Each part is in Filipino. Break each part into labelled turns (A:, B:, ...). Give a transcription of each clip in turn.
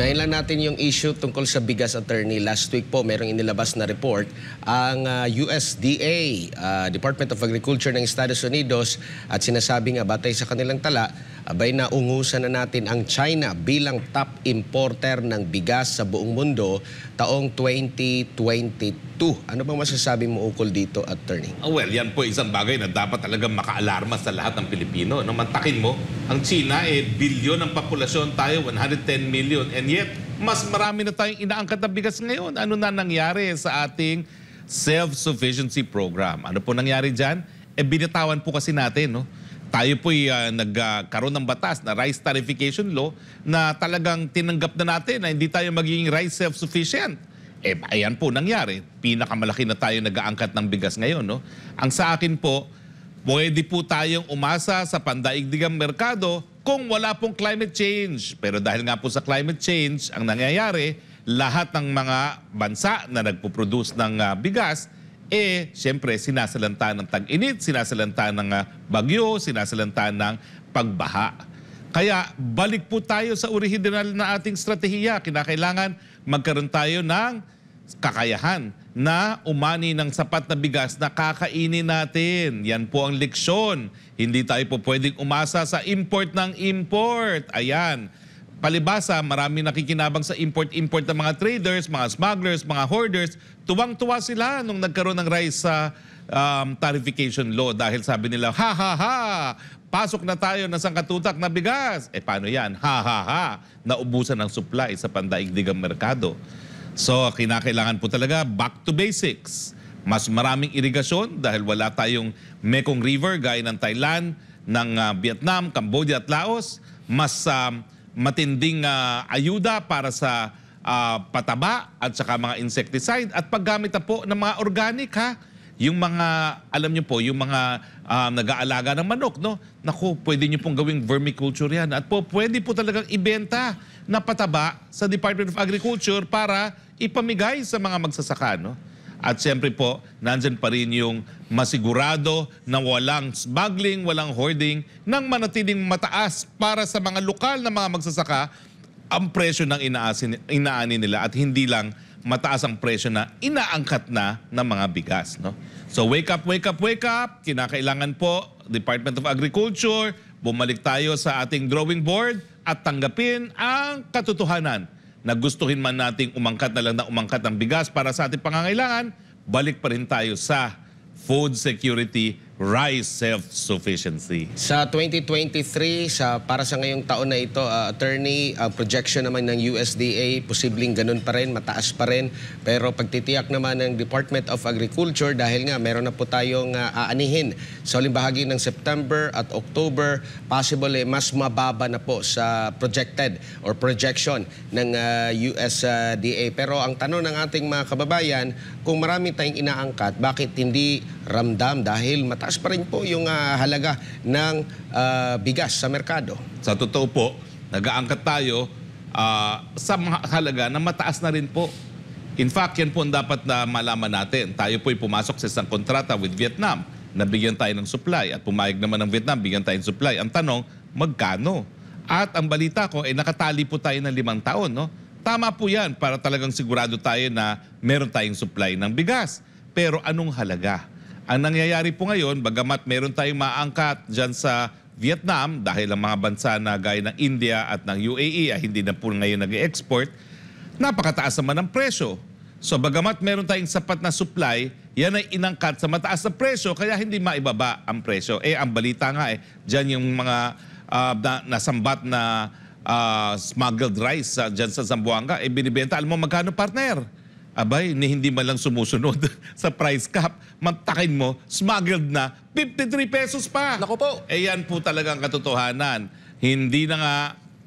A: Nahin lang natin yung issue tungkol sa bigas attorney. Last week po, merong inilabas na report ang uh, ah, USDA, uh, ah, Department of Agriculture ng Estados Unidos, at sinasabing nga batay sa kanilang tala, Abay naungusan na natin ang China bilang top importer ng bigas sa buong mundo taong 2022. Ano bang masasabi mo ukol dito, attorney?
B: Oh, well, yan po isang bagay na dapat talaga makaalarma sa lahat ng Pilipino. No, mantakin mo, ang China, eh, bilyon ng populasyon tayo, 110 million. And yet, mas marami na tayong inaangkat ng bigas ngayon. Ano na nangyari sa ating self-sufficiency program? Ano po nangyari dyan? E binitawan po kasi natin, no? tayo po'y uh, nagkaroon uh, ng batas na rice tarification law na talagang tinanggap na natin na hindi tayo magiging rice self-sufficient. Eh, ayan po nangyari. Pinakamalaki na tayo nag-aangkat ng bigas ngayon. No? Ang sa akin po, pwede po tayong umasa sa pandaigdigang merkado kung wala pong climate change. Pero dahil nga po sa climate change, ang nangyayari, lahat ng mga bansa na nagpo-produce ng uh, bigas, eh, siyempre, sinasalanta ng tag sinasalanta ng ah, bagyo, sinasalanta ng pagbaha. Kaya balik po tayo sa original na ating strategiya. Kinakailangan magkaroon tayo ng kakayahan na umani ng sapat na bigas na kakainin natin. Yan po ang leksyon. Hindi tayo po pwedeng umasa sa import ng import. Ayan palibasa, marami nakikinabang sa import-import ng mga traders, mga smugglers, mga hoarders. Tuwang-tuwa sila nung nagkaroon ng rise sa um, tarification law dahil sabi nila, ha ha ha, pasok na tayo ng sangkatutak na bigas. Eh paano yan? Ha ha ha, naubusan ng supply sa pandaigdigang merkado. So kinakailangan po talaga back to basics. Mas maraming irigasyon dahil wala tayong Mekong River gaya ng Thailand, ng uh, Vietnam, Cambodia at Laos. Mas um, matinding uh, ayuda para sa uh, pataba at saka mga insecticide at paggamit na po ng mga organic ha. Yung mga, alam niyo po, yung mga uh, nag-aalaga ng manok, no? Naku, pwede niyo pong gawing vermiculture yan. At po, pwede po talagang ibenta na pataba sa Department of Agriculture para ipamigay sa mga magsasaka, no? At siyempre po, nandyan pa rin yung masigurado na walang smuggling, walang hoarding, nang manatiling mataas para sa mga lokal na mga magsasaka ang presyo ng inaasin, inaani nila at hindi lang mataas ang presyo na inaangkat na ng mga bigas. No? So wake up, wake up, wake up. Kinakailangan po, Department of Agriculture, bumalik tayo sa ating drawing board at tanggapin ang katotohanan na gustuhin man nating umangkat na lang na umangkat ng bigas para sa ating pangangailangan, balik pa rin tayo sa food security rice self-sufficiency?
A: Sa 2023, sa, para sa ngayong taon na ito, uh, attorney, uh, projection naman ng USDA, posibleng ganun pa rin, mataas pa rin. Pero pagtitiyak naman ng Department of Agriculture dahil nga meron na po tayong uh, aanihin sa uling bahagi ng September at October, possible eh, mas mababa na po sa projected or projection ng uh, USDA. Pero ang tanong ng ating mga kababayan, kung marami tayong inaangkat, bakit hindi ramdam dahil mataas tumataas pa rin po yung uh, halaga ng uh, bigas sa merkado.
B: Sa totoo po, nag-aangkat tayo uh, sa halaga na mataas na rin po. In fact, yan po ang dapat na malaman natin. Tayo po ay pumasok sa isang kontrata with Vietnam. na bigyan tayo ng supply at pumayag naman ng Vietnam, bigyan tayo ng supply. Ang tanong, magkano? At ang balita ko, ay eh, nakatali po tayo ng limang taon. No? Tama po yan para talagang sigurado tayo na meron tayong supply ng bigas. Pero anong halaga? Ang nangyayari po ngayon, bagamat meron tayong maangkat dyan sa Vietnam dahil ang mga bansa na gaya ng India at ng UAE ay hindi na po ngayon nag-export, napakataas naman ang presyo. So bagamat meron tayong sapat na supply, yan ay inangkat sa mataas na presyo kaya hindi maibaba ang presyo. Eh ang balita nga eh, dyan yung mga uh, na, nasambat na uh, smuggled rice uh, dyan sa Zamboanga, eh binibenta. Alam mo magkano partner? Abay, ni hindi man lang sumusunod sa price cap. Magtakin mo, smuggled na, 53 pesos pa. Nako po. Eh yan po talagang katotohanan. Hindi na nga,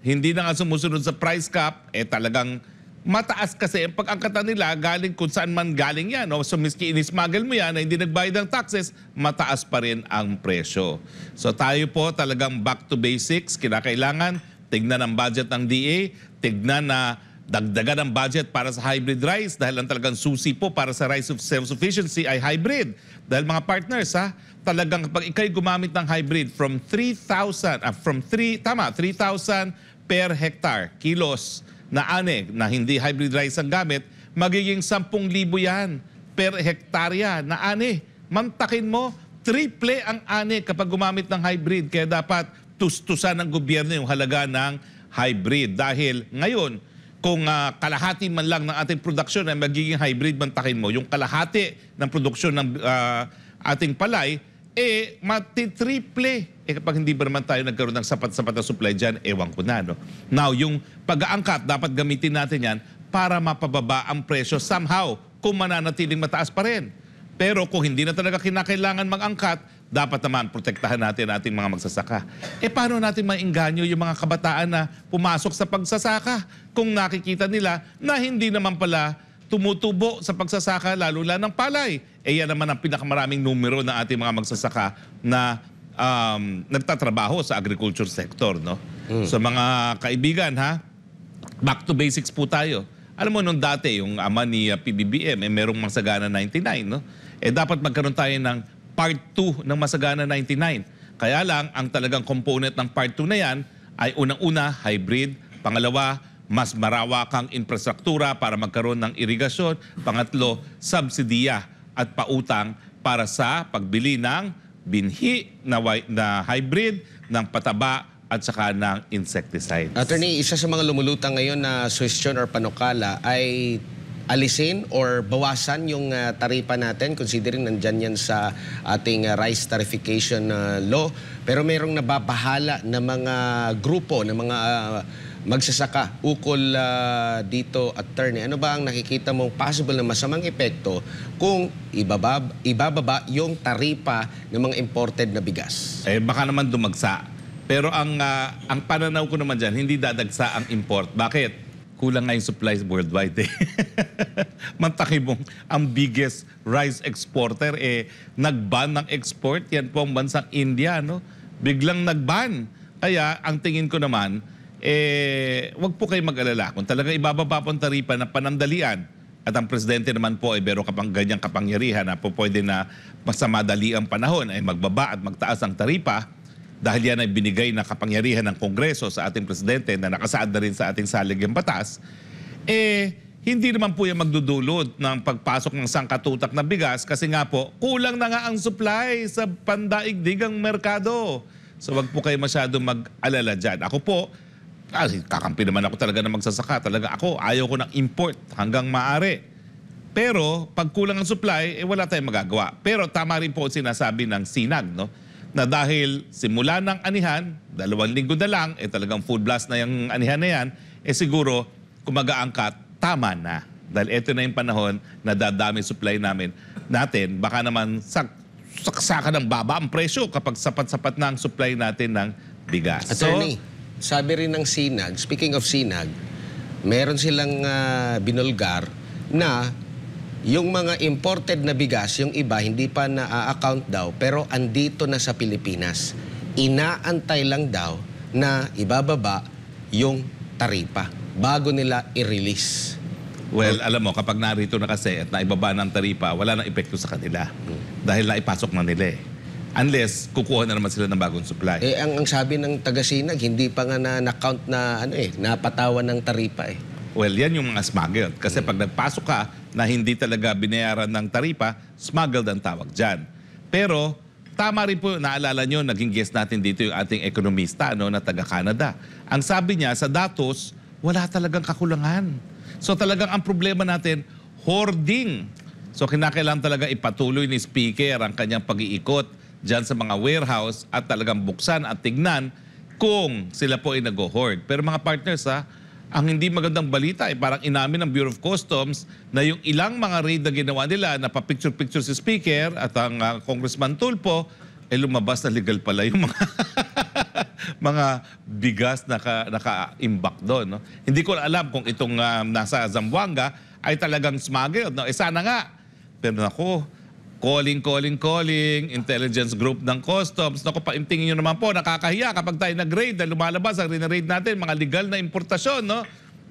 B: hindi na nga sumusunod sa price cap, eh talagang mataas kasi ang pag-angkatan nila galing kung saan man galing yan. No? So miski in-smuggle mo yan na hindi nagbayad ng taxes, mataas pa rin ang presyo. So tayo po talagang back to basics, kinakailangan tignan ang budget ng DA, tignan na Dagdagan ang budget para sa hybrid rice dahil ang talagang susi po para sa rice of self-sufficiency ay hybrid. Dahil mga partners ha, talagang pag ikay gumamit ng hybrid from 3,000, uh, ah, from 3, tama, 3,000 per hectare, kilos na ane na hindi hybrid rice ang gamit, magiging 10,000 yan per hektarya na ane. Mantakin mo, triple ang ane kapag gumamit ng hybrid. Kaya dapat tustusan ng gobyerno yung halaga ng hybrid. Dahil ngayon, kung uh, kalahati man lang ng ating produksyon ay magiging hybrid man takin mo, yung kalahati ng produksyon ng uh, ating palay, eh, matitriple. Eh, kapag hindi ba naman tayo nagkaroon ng sapat-sapat na supply dyan, ewan ko na, no? Now, yung pag-aangkat, dapat gamitin natin yan para mapababa ang presyo somehow kung mananatiling mataas pa rin. Pero kung hindi na talaga kinakailangan mag-angkat, dapat naman protektahan natin ating mga magsasaka. Eh paano natin mainganyo yung mga kabataan na pumasok sa pagsasaka kung nakikita nila na hindi naman pala tumutubo sa pagsasaka lalo na ng palay. Eh yan naman ang pinakamaraming numero ng ating mga magsasaka na um, nagtatrabaho sa agriculture sector. No? Mm. So mga kaibigan ha, back to basics po tayo. Alam mo, nung dati, yung ama ni ah, PBBM, eh, merong masagana 99, no? Eh, dapat magkaroon tayo ng part 2 ng Masagana 99. Kaya lang, ang talagang component ng part 2 na yan ay unang-una, hybrid. Pangalawa, mas marawakang ang infrastruktura para magkaroon ng irigasyon. Pangatlo, subsidiya at pautang para sa pagbili ng binhi na, na hybrid ng pataba at saka ng insecticides. Attorney,
A: isa sa mga lumulutang ngayon na question or panukala ay alisin or bawasan yung uh, taripa natin considering nandyan yan sa ating uh, rice tarification uh, law. Pero merong nababahala na mga grupo, na mga uh, magsasaka ukol uh, dito attorney. Ano ba ang nakikita mong possible na masamang epekto kung ibabab, ibababa yung taripa ng mga imported na bigas? Eh baka naman dumagsa.
B: Pero ang uh, ang pananaw ko naman diyan, hindi dadagsa ang import. Bakit? kulang nga yung supplies worldwide eh. Mantakibong, ang biggest rice exporter eh, nagban ng export. Yan po ang bansang India, no? Biglang nagban. Kaya, ang tingin ko naman, eh, wag po kayo mag-alala. Kung talaga ibababa po ang taripa ng panandalian, at ang presidente naman po ay eh, meron kapang ganyang kapangyarihan na po pwede na masamadali ang panahon ay magbaba at magtaas ang taripa, dahil yan ay binigay na kapangyarihan ng Kongreso sa ating Presidente na nakasaad na rin sa ating saligang batas, eh, hindi naman po yan magdudulot ng pagpasok ng sangkatutak na bigas kasi nga po, kulang na nga ang supply sa pandaigdigang merkado. So wag po kayo masyado mag-alala dyan. Ako po, ah, kakampi naman ako talaga na magsasaka. Talaga ako, ayaw ko ng import hanggang maari. Pero pag kulang ang supply, eh wala tayong magagawa. Pero tama rin po sinasabi ng sinag, no? na dahil simula ng anihan, dalawang linggo na lang, eh talagang food blast na yung anihan na yan, eh siguro kumagaang ka, tama na. Dahil ito na yung panahon na dadami supply namin natin. Baka naman sak saksakan ng baba ang presyo kapag sapat-sapat na ang supply natin ng bigas. Attorney,
A: so, sabi rin ng Sinag, speaking of Sinag, meron silang uh, binulgar na yung mga imported na bigas, yung iba hindi pa na-account daw pero andito na sa Pilipinas. Inaantay lang daw na ibababa yung taripa bago nila i-release. Well, alam mo, kapag narito na kasi at naibaba ng taripa, wala nang epekto sa
B: kanila. Dahil naipasok na nila eh. Unless, kukuha na naman sila ng bagong supply.
A: Eh, ang, ang sabi ng taga-sinag, hindi pa nga na-count na, ano eh, napatawan ng taripa eh.
B: Well, yan yung mga smuggled. Kasi pag nagpasok ka na hindi talaga binayaran ng taripa, smuggled ang tawag dyan. Pero tama rin po, naalala nyo, naging guest natin dito yung ating ekonomista no, na taga-Canada. Ang sabi niya, sa datos, wala talagang kakulangan. So talagang ang problema natin, hoarding. So kinakailangan talaga ipatuloy ni Speaker ang kanyang pag-iikot dyan sa mga warehouse at talagang buksan at tignan kung sila po ay nag-hoard. Pero mga partners ha, ang hindi magandang balita ay eh, parang inamin ng Bureau of Customs na yung ilang mga raid na ginawa nila na pa-picture-picture si Speaker at ang uh, Congressman Tulpo, eh lumabas na legal pala yung mga mga bigas na naka-imbak doon. No? Hindi ko alam kung itong uh, nasa Zamboanga ay talagang smuggled. No? Eh sana nga. Pero ako, Calling, calling, calling, intelligence group ng customs. Naku, paintingin nyo naman po, nakakahiya kapag tayo nag-raid na lumalabas ang rinaraid natin, mga legal na importasyon, no?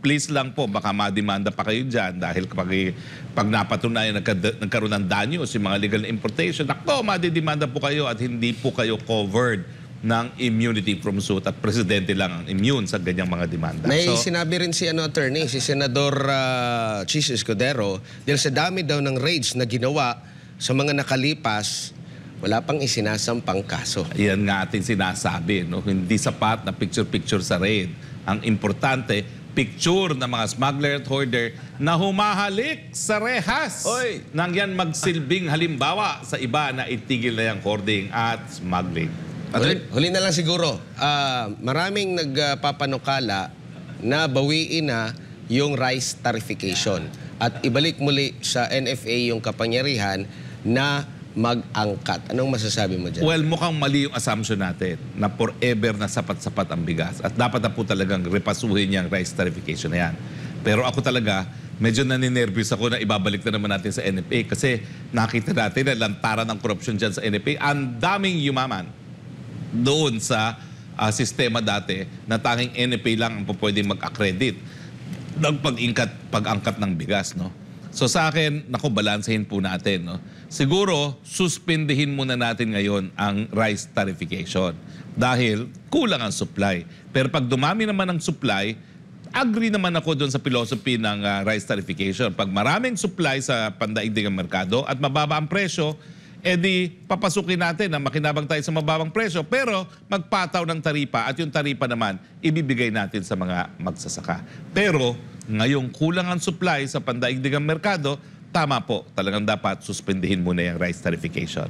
B: Please lang po, baka madimanda pa kayo dyan dahil kapag pag napatunayan nagka, nagkaroon ng danyo si mga legal na importation, nako, madidimanda po kayo at hindi po kayo covered ng immunity from suit at presidente lang ang immune sa ganyang mga demanda. May so,
A: sinabi rin si ano attorney si Senador uh, ah, Chis Escudero dahil sa dami daw ng raids na ginawa sa mga nakalipas, wala pang isinasampang kaso.
B: Iyan nga ating sinasabi. No? Hindi sapat na picture-picture sa raid. Ang importante, picture ng mga smuggler at hoarder na humahalik sa rehas Oy. nang yan magsilbing
A: halimbawa sa iba na itigil na yung hoarding at smuggling. At huli, huli na lang siguro, uh, maraming nagpapanukala na bawiin na yung rice tarification at ibalik muli sa NFA yung kapangyarihan na mag-angkat. Anong masasabi mo dyan? Well,
B: mukhang mali yung assumption natin na forever na sapat-sapat ang bigas. At dapat na po talagang repasuhin yung rice tariffication na yan. Pero ako talaga, medyo naninervous ako na ibabalik na naman natin sa NFA kasi nakita natin na lantaran ng corruption dyan sa NFA. Ang daming yumaman doon sa uh, sistema dati na tanging NFA lang ang pwede mag-accredit ng pag-angkat pag ng bigas. No? So sa akin, nako balansehin po natin. No? Siguro, suspindihin muna natin ngayon ang rice tarification dahil kulang ang supply. Pero pag dumami naman ang supply, agree naman ako doon sa philosophy ng uh, rice tarification. Pag maraming supply sa pandaigdigang merkado at mababa ang presyo, edi papasukin natin na makinabang tayo sa mababang presyo, pero magpataw ng taripa at yung taripa naman ibibigay natin sa mga magsasaka. Pero Ngayong kulang ang supply sa pandaigdigang merkado, tama po, talagang dapat suspindihin muna yung rice tarification.